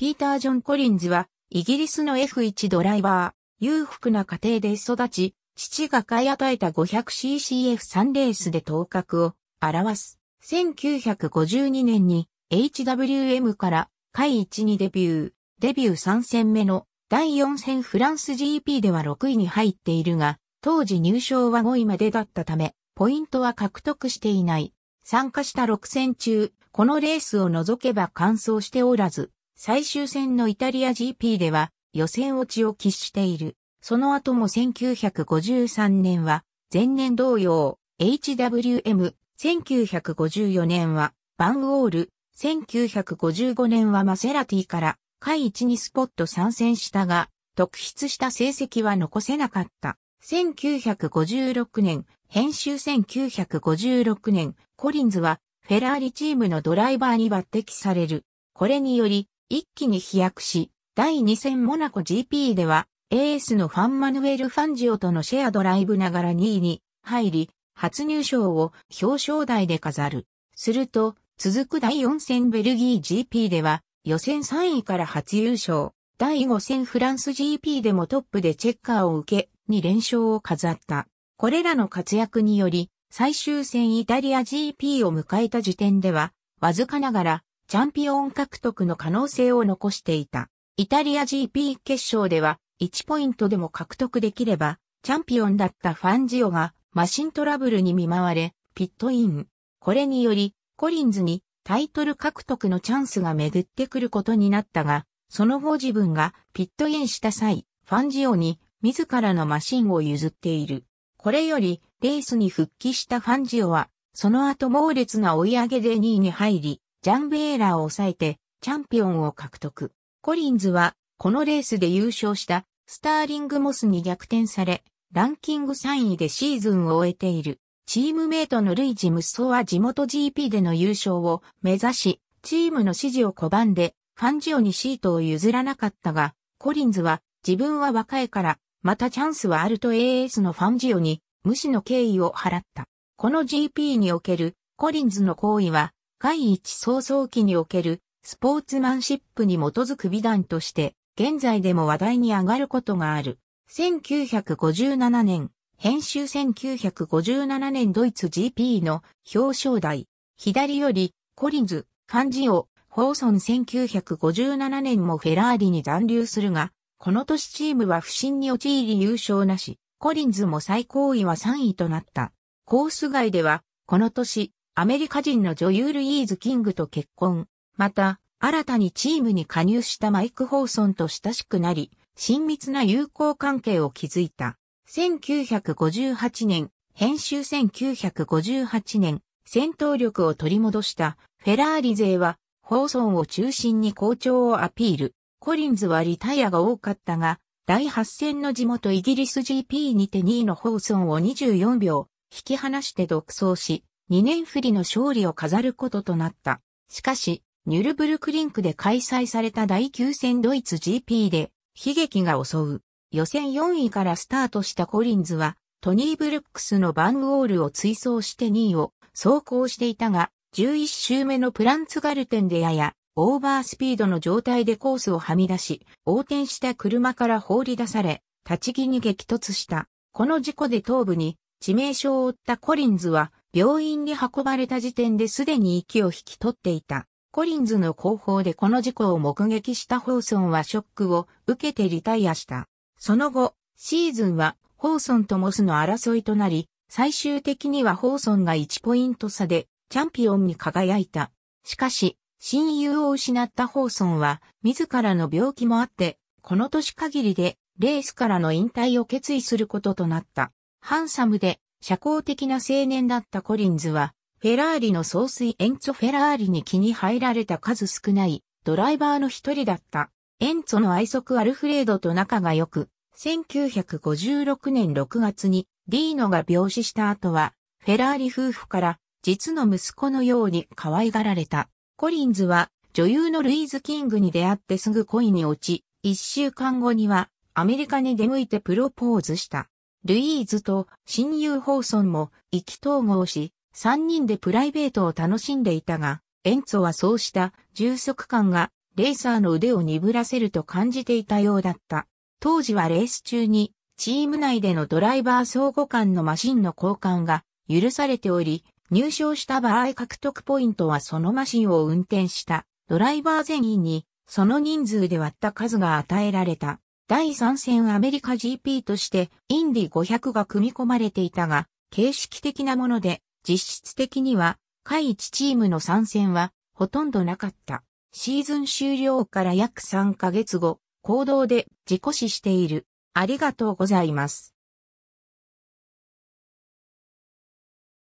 ピーター・ジョン・コリンズは、イギリスの F1 ドライバー、裕福な家庭で育ち、父が買い与えた 500ccF3 レースで頭角を表す。1952年に HWM から会1にデビュー、デビュー3戦目の第4戦フランス GP では6位に入っているが、当時入賞は5位までだったため、ポイントは獲得していない。参加した6戦中、このレースを除けば完走しておらず、最終戦のイタリア GP では予選落ちを喫している。その後も1953年は前年同様 HWM、1954年はバンウォール、1955年はマセラティから下位1にスポット参戦したが、特筆した成績は残せなかった。1956年、編集1956年、コリンズはフェラーリチームのドライバーに抜擢される。これにより、一気に飛躍し、第2戦モナコ GP では、エースのファンマヌエル・ファンジオとのシェアドライブながら2位に入り、初入賞を表彰台で飾る。すると、続く第4戦ベルギー GP では、予選3位から初優勝。第5戦フランス GP でもトップでチェッカーを受け、2連勝を飾った。これらの活躍により、最終戦イタリア GP を迎えた時点では、わずかながらチャンピオン獲得の可能性を残していた。イタリア GP 決勝では1ポイントでも獲得できれば、チャンピオンだったファンジオがマシントラブルに見舞われ、ピットイン。これにより、コリンズにタイトル獲得のチャンスが巡ってくることになったが、その後自分がピットインした際、ファンジオに自らのマシンを譲っている。これより、レースに復帰したファンジオは、その後猛烈な追い上げで2位に入り、ジャンベーラーを抑えてチャンピオンを獲得。コリンズはこのレースで優勝したスターリングモスに逆転され、ランキング3位でシーズンを終えている。チームメイトのルイジ・ムッソは地元 GP での優勝を目指し、チームの支持を拒んで、ファンジオにシートを譲らなかったが、コリンズは自分は若いから、またチャンスはあると AS のファンジオに無視の敬意を払った。この GP におけるコリンズの行為は第一創造期におけるスポーツマンシップに基づく美談として、現在でも話題に上がることがある。1957年、編集1957年ドイツ GP の表彰台。左より、コリンズ、漢字を、ホーソン1957年もフェラーリに残留するが、この年チームは不振に陥り優勝なし、コリンズも最高位は3位となった。コース外では、この年、アメリカ人の女優ルイーズ・キングと結婚。また、新たにチームに加入したマイク・ホーソンと親しくなり、親密な友好関係を築いた。1958年、編集1958年、戦闘力を取り戻したフェラーリ勢は、ホーソンを中心に好調をアピール。コリンズはリタイアが多かったが、第8戦の地元イギリス GP にて2位のホーソンを24秒、引き離して独走し、2年振りの勝利を飾ることとなった。しかし、ニュルブルクリンクで開催された第9戦ドイツ GP で悲劇が襲う。予選4位からスタートしたコリンズは、トニー・ブルックスのバンウォールを追走して2位を走行していたが、11周目のプランツガルテンでややオーバースピードの状態でコースをはみ出し、横転した車から放り出され、立ち木に激突した。この事故で頭部に致命傷を負ったコリンズは、病院に運ばれた時点ですでに息を引き取っていた。コリンズの後方でこの事故を目撃したホーソンはショックを受けてリタイアした。その後、シーズンはホーソンとモスの争いとなり、最終的にはホーソンが1ポイント差でチャンピオンに輝いた。しかし、親友を失ったホーソンは自らの病気もあって、この年限りでレースからの引退を決意することとなった。ハンサムで社交的な青年だったコリンズは、フェラーリの総帥エンツォ・フェラーリに気に入られた数少ないドライバーの一人だった。エンツォの愛足アルフレードと仲が良く、1956年6月にディーノが病死した後は、フェラーリ夫婦から実の息子のように可愛がられた。コリンズは女優のルイーズ・キングに出会ってすぐ恋に落ち、一週間後にはアメリカに出向いてプロポーズした。ルイーズと親友ホーソンも意気投合し、三人でプライベートを楽しんでいたが、エンツォはそうした充足感がレーサーの腕を鈍らせると感じていたようだった。当時はレース中にチーム内でのドライバー相互間のマシンの交換が許されており、入賞した場合獲得ポイントはそのマシンを運転したドライバー全員にその人数で割った数が与えられた。第3戦アメリカ GP としてインディ500が組み込まれていたが、形式的なもので、実質的には、下位1チームの参戦は、ほとんどなかった。シーズン終了から約3ヶ月後、行動で自己死している。ありがとうございます。